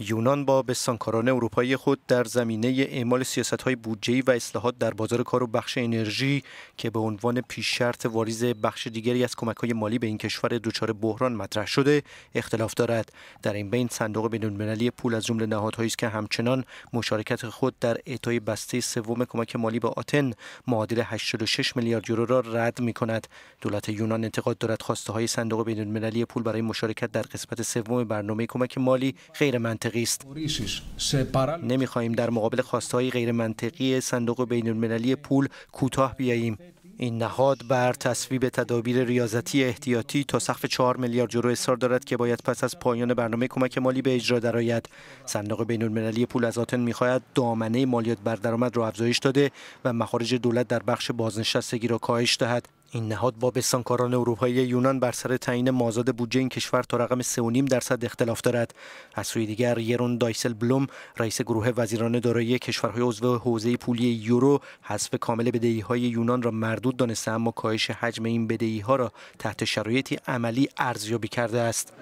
یونان با بستانکاران اروپایی خود در زمینه اعمال سیاست های بودجه و اصلاحات در بازار کار و بخش انرژی که به عنوان پیش شرط واریز بخش دیگری از کمک های مالی به این کشور دچار بحران مطرح شده اختلاف دارد در این بین صندوق بینالمللی پول از جمله نهادهایی است که همچنان مشارکت خود در اعطای بسته سوم کمک مالی به آتن معادل 86 میلیارد یورو را رد می کند دولت یونان انتقاد دارد خواسته های صندوق بینالمللی پول برای مشارکت در قسمت سوم برنامه کمک مالی غیر منطقی منطقی است نمیخواهیم در مقابل خواستهای غیر منطقی صندوق بین المللی پول کوتاه بیاییم این نهاد بر تصویب تدابیر ریاضتی احتیاطی تا سقف 4 میلیارد یورو اصرار دارد که باید پس از پایان برنامه کمک مالی به اجرا درآید. صندوق بین المللی پول از آتن میخواهد دامنه مالیات بر درآمد را افزایش داده و مخارج دولت در بخش بازنشستگی را کاهش دهد. این نهاد با بستانکاران اروپایی یونان بر سر تعیین مازاد بودجه این کشور تا رقم 3.5 درصد اختلاف دارد از سوی دیگر یرون دایسل بلوم رئیس گروه وزیران دارایی کشورهای عضو حوزه پولی یورو حذف کامل های یونان را مردود دانسته اما کاهش حجم این ها را تحت شرایطی عملی ارزیابی کرده است